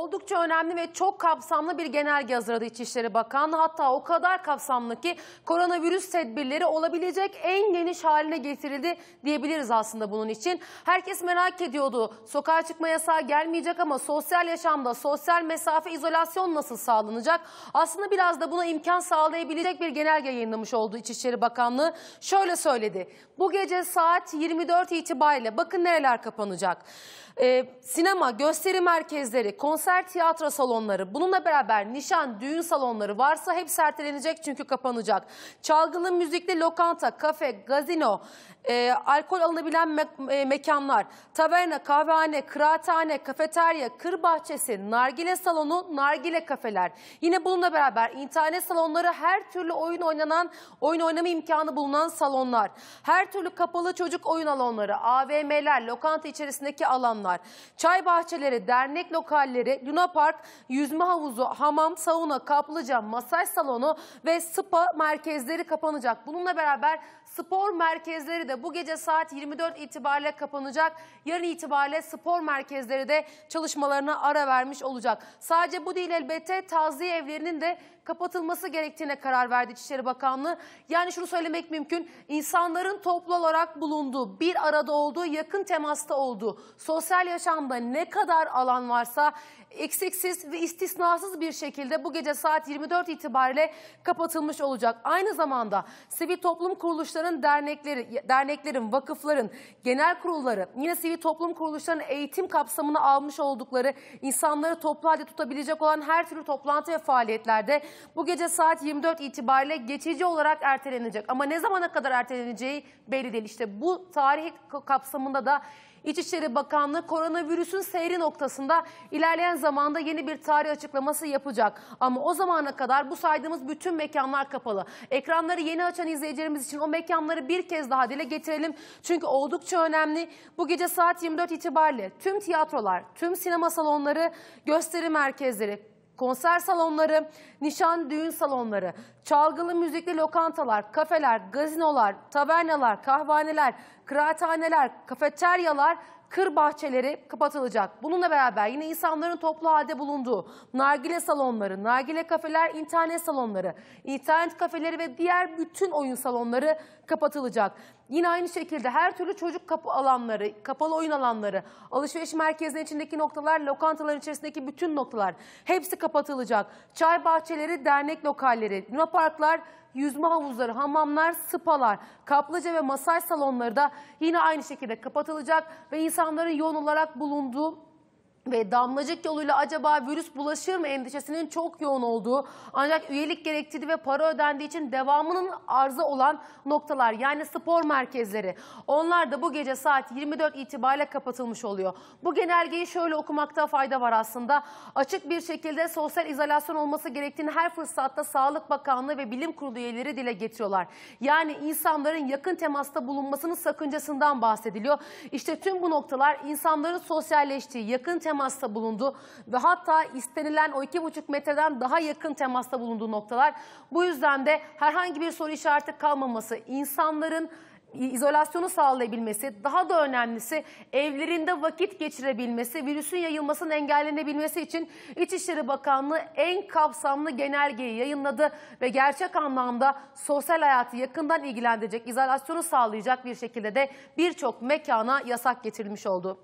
oldukça önemli ve çok kapsamlı bir genelge hazırladı İçişleri Bakanlığı. Hatta o kadar kapsamlı ki koronavirüs tedbirleri olabilecek en geniş haline getirildi diyebiliriz aslında bunun için. Herkes merak ediyordu. Sokağa çıkma yasağı gelmeyecek ama sosyal yaşamda sosyal mesafe izolasyon nasıl sağlanacak? Aslında biraz da buna imkan sağlayabilecek bir genelge yayınlamış oldu İçişleri Bakanlığı. Şöyle söyledi. Bu gece saat 24 itibariyle bakın nereler kapanacak. Ee, sinema, gösteri merkezleri, konser konser tiyatro salonları bununla beraber nişan düğün salonları varsa hep ertelenecek çünkü kapanacak. Çalgılı müzikli lokanta, kafe, gazino, e, alkol alınabilen me- e, mekanlar, taverna, kahvehane, kıraathane, kafeterya, kır bahçesi, nargile salonu, nargile kafeler. Yine bununla beraber internet salonları her türlü oyun oynanan, oyun oynama imkanı bulunan salonlar. Her türlü kapalı çocuk oyun alanları, AVM'ler, lokanta içerisindeki alanlar, çay bahçeleri, dernek lokalleri, Luna Park, yüzme havuzu, hamam, sauna, kaplıca, masaj salonu ve spa merkezleri kapanacak. Bununla beraber spor merkezleri de bu gece saat 24 itibariyle kapanacak. Yarın itibariyle spor merkezleri de çalışmalarına ara vermiş olacak. Sadece bu değil elbette taziye evlerinin de kapatılması gerektiğine karar verdi İçişleri Bakanlığı. Yani şunu söylemek mümkün. İnsanların toplu olarak bulunduğu, bir arada olduğu, yakın temasta olduğu, sosyal yaşamda ne kadar alan varsa eksiksiz ve istisnasız bir şekilde bu gece saat 24 itibariyle kapatılmış olacak. Aynı zamanda sivil toplum kuruluşlarının dernekleri, derneklerin, vakıfların, genel kurulları, yine sivil toplum kuruluşlarının eğitim kapsamını almış oldukları insanları toplu halde tutabilecek olan her türlü toplantı ve faaliyetlerde bu gece saat 24 itibariyle geçici olarak ertelenecek. Ama ne zamana kadar erteleneceği belli değil. İşte bu tarih kapsamında da İçişleri Bakanlığı koronavirüsün seyri noktasında ilerleyen zamanda yeni bir tarih açıklaması yapacak. Ama o zamana kadar bu saydığımız bütün mekanlar kapalı. Ekranları yeni açan izleyicilerimiz için o mekanları bir kez daha dile getirelim. Çünkü oldukça önemli. Bu gece saat 24 itibariyle tüm tiyatrolar, tüm sinema salonları, gösteri merkezleri, konser salonları, nişan düğün salonları, çalgılı müzikli lokantalar, kafeler, gazinolar, tavernalar, kahvaneler, kıraathaneler, kafeteryalar kır bahçeleri kapatılacak. Bununla beraber yine insanların toplu halde bulunduğu nargile salonları, nargile kafeler, internet salonları, internet kafeleri ve diğer bütün oyun salonları kapatılacak. Yine aynı şekilde her türlü çocuk kapı alanları, kapalı oyun alanları, alışveriş merkezinin içindeki noktalar, lokantaların içerisindeki bütün noktalar hepsi kapatılacak. Çay bahçeleri, dernek lokalleri, lunaparklar, parklar yüzme havuzları, hamamlar, spalar, kaplıca ve masaj salonları da yine aynı şekilde kapatılacak ve insanların yoğun olarak bulunduğu ve damlacık yoluyla acaba virüs bulaşır mı endişesinin çok yoğun olduğu ancak üyelik gerektirdi ve para ödendiği için devamının arıza olan noktalar yani spor merkezleri onlar da bu gece saat 24 itibariyle kapatılmış oluyor. Bu genelgeyi şöyle okumakta fayda var aslında. Açık bir şekilde sosyal izolasyon olması gerektiğini her fırsatta Sağlık Bakanlığı ve Bilim Kurulu üyeleri dile getiriyorlar. Yani insanların yakın temasta bulunmasının sakıncasından bahsediliyor. İşte tüm bu noktalar insanların sosyalleştiği, yakın temas temasta bulundu ve hatta istenilen o 2,5 metreden daha yakın temasta bulunduğu noktalar. Bu yüzden de herhangi bir soru işareti kalmaması, insanların izolasyonu sağlayabilmesi, daha da önemlisi evlerinde vakit geçirebilmesi, virüsün yayılmasının engellenebilmesi için İçişleri Bakanlığı en kapsamlı genelgeyi yayınladı ve gerçek anlamda sosyal hayatı yakından ilgilendirecek, izolasyonu sağlayacak bir şekilde de birçok mekana yasak getirilmiş oldu.